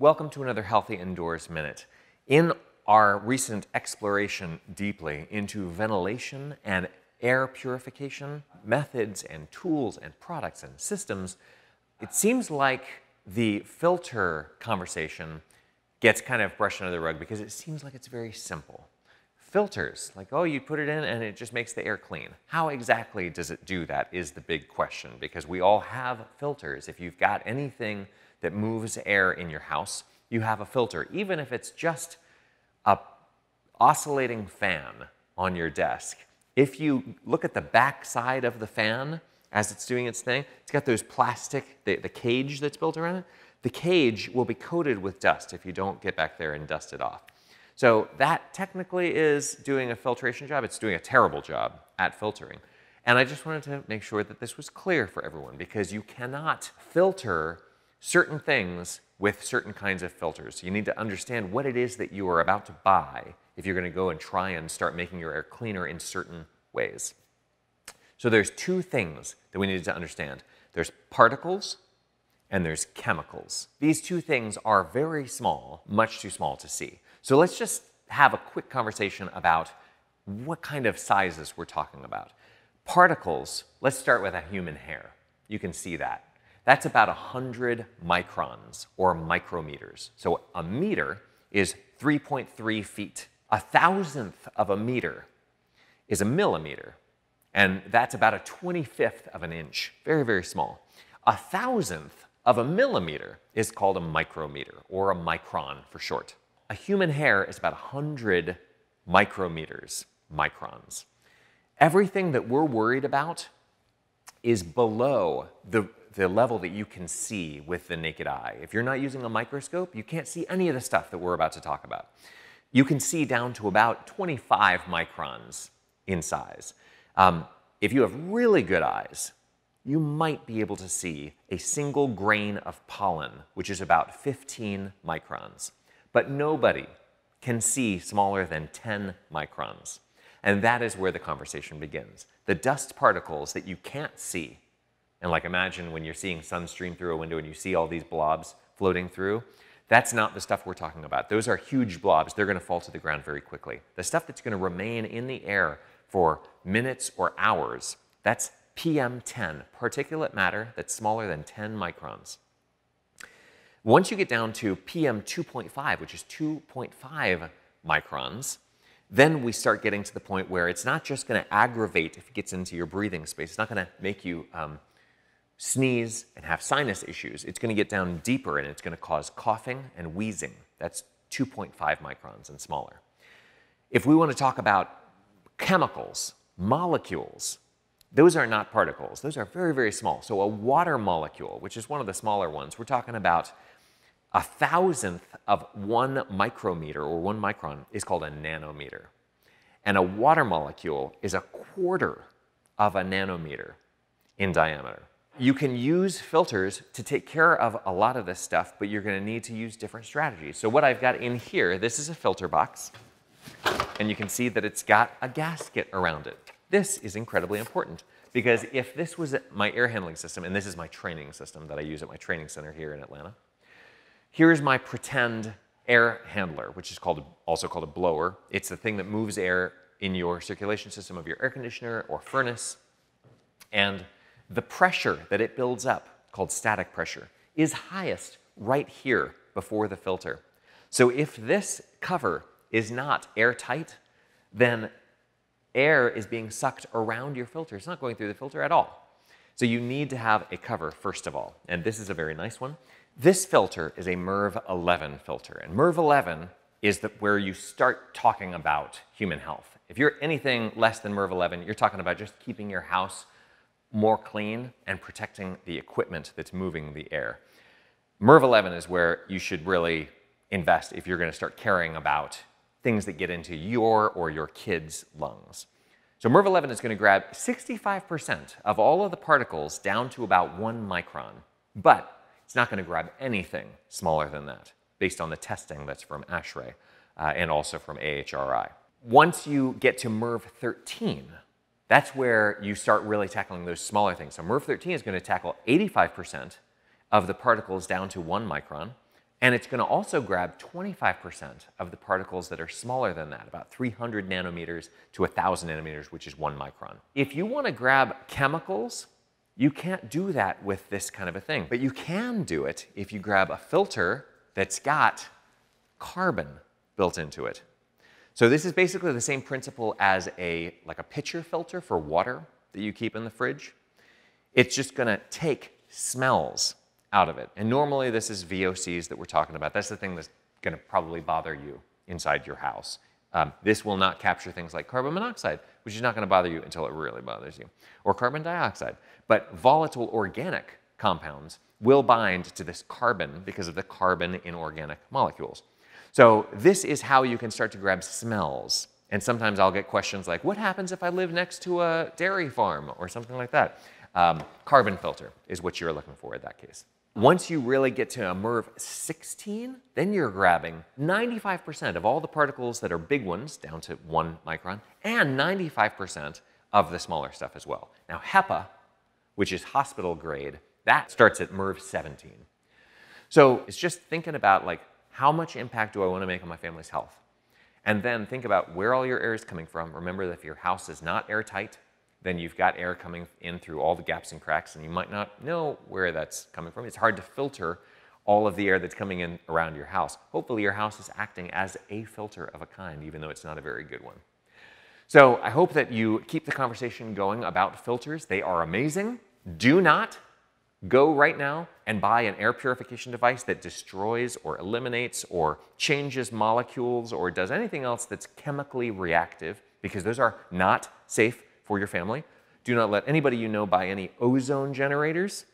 Welcome to another Healthy Indoors Minute. In our recent exploration deeply into ventilation and air purification methods and tools and products and systems, it seems like the filter conversation gets kind of brushed under the rug because it seems like it's very simple filters. Like, oh, you put it in and it just makes the air clean. How exactly does it do that is the big question because we all have filters. If you've got anything that moves air in your house, you have a filter, even if it's just a oscillating fan on your desk. If you look at the back side of the fan as it's doing its thing, it's got those plastic, the, the cage that's built around it. The cage will be coated with dust if you don't get back there and dust it off. So that technically is doing a filtration job. It's doing a terrible job at filtering. And I just wanted to make sure that this was clear for everyone because you cannot filter certain things with certain kinds of filters. You need to understand what it is that you are about to buy if you're going to go and try and start making your air cleaner in certain ways. So there's two things that we needed to understand. There's particles and there's chemicals. These two things are very small, much too small to see. So let's just have a quick conversation about what kind of sizes we're talking about. Particles, let's start with a human hair. You can see that. That's about 100 microns or micrometers. So a meter is 3.3 feet. A thousandth of a meter is a millimeter, and that's about a 25th of an inch. Very, very small. A thousandth of a millimeter is called a micrometer or a micron for short a human hair is about 100 micrometers, microns. Everything that we're worried about is below the, the level that you can see with the naked eye. If you're not using a microscope, you can't see any of the stuff that we're about to talk about. You can see down to about 25 microns in size. Um, if you have really good eyes, you might be able to see a single grain of pollen, which is about 15 microns. But nobody can see smaller than 10 microns. And that is where the conversation begins. The dust particles that you can't see. And like imagine when you're seeing sun stream through a window and you see all these blobs floating through. That's not the stuff we're talking about. Those are huge blobs. They're going to fall to the ground very quickly. The stuff that's going to remain in the air for minutes or hours, that's PM10, particulate matter that's smaller than 10 microns. Once you get down to PM 2.5, which is 2.5 microns, then we start getting to the point where it's not just going to aggravate if it gets into your breathing space. It's not going to make you um, sneeze and have sinus issues. It's going to get down deeper and it's going to cause coughing and wheezing. That's 2.5 microns and smaller. If we want to talk about chemicals, molecules, those are not particles. Those are very, very small. So a water molecule, which is one of the smaller ones, we're talking about a thousandth of one micrometer or one micron is called a nanometer. And a water molecule is a quarter of a nanometer in diameter. You can use filters to take care of a lot of this stuff, but you're gonna need to use different strategies. So what I've got in here, this is a filter box, and you can see that it's got a gasket around it. This is incredibly important because if this was my air handling system, and this is my training system that I use at my training center here in Atlanta, Here's my pretend air handler, which is called also called a blower. It's the thing that moves air in your circulation system of your air conditioner or furnace. And the pressure that it builds up, called static pressure, is highest right here before the filter. So if this cover is not airtight, then air is being sucked around your filter. It's not going through the filter at all. So you need to have a cover, first of all. And this is a very nice one. This filter is a MERV 11 filter. And MERV 11 is the, where you start talking about human health. If you're anything less than MERV 11, you're talking about just keeping your house more clean and protecting the equipment that's moving the air. MERV 11 is where you should really invest if you're going to start caring about things that get into your or your kids' lungs. So MERV11 is going to grab 65% of all of the particles down to about one micron, but it's not going to grab anything smaller than that based on the testing that's from ASHRAE uh, and also from AHRI. Once you get to MERV13, that's where you start really tackling those smaller things. So MERV13 is going to tackle 85% of the particles down to one micron, and it's going to also grab 25% of the particles that are smaller than that, about 300 nanometers to 1,000 nanometers, which is one micron. If you want to grab chemicals, you can't do that with this kind of a thing. But you can do it if you grab a filter that's got carbon built into it. So this is basically the same principle as a, like a pitcher filter for water that you keep in the fridge. It's just going to take smells out of it. And normally this is VOCs that we're talking about. That's the thing that's gonna probably bother you inside your house. Um, this will not capture things like carbon monoxide, which is not gonna bother you until it really bothers you, or carbon dioxide. But volatile organic compounds will bind to this carbon because of the carbon in organic molecules. So this is how you can start to grab smells. And sometimes I'll get questions like, what happens if I live next to a dairy farm or something like that? Um, carbon filter is what you're looking for in that case. Once you really get to a MERV 16, then you're grabbing 95% of all the particles that are big ones, down to one micron, and 95% of the smaller stuff as well. Now HEPA, which is hospital grade, that starts at MERV 17. So it's just thinking about like, how much impact do I wanna make on my family's health? And then think about where all your air is coming from. Remember that if your house is not airtight, then you've got air coming in through all the gaps and cracks, and you might not know where that's coming from. It's hard to filter all of the air that's coming in around your house. Hopefully, your house is acting as a filter of a kind, even though it's not a very good one. So, I hope that you keep the conversation going about filters. They are amazing. Do not go right now and buy an air purification device that destroys or eliminates or changes molecules or does anything else that's chemically reactive because those are not safe for your family. Do not let anybody you know buy any ozone generators.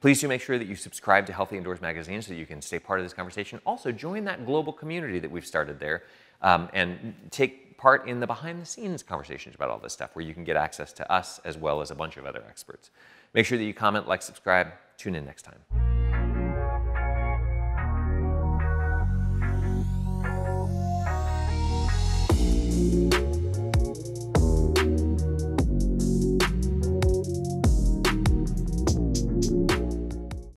Please do make sure that you subscribe to Healthy Indoors magazine so that you can stay part of this conversation. Also, join that global community that we've started there um, and take part in the behind the scenes conversations about all this stuff where you can get access to us as well as a bunch of other experts. Make sure that you comment, like, subscribe. Tune in next time.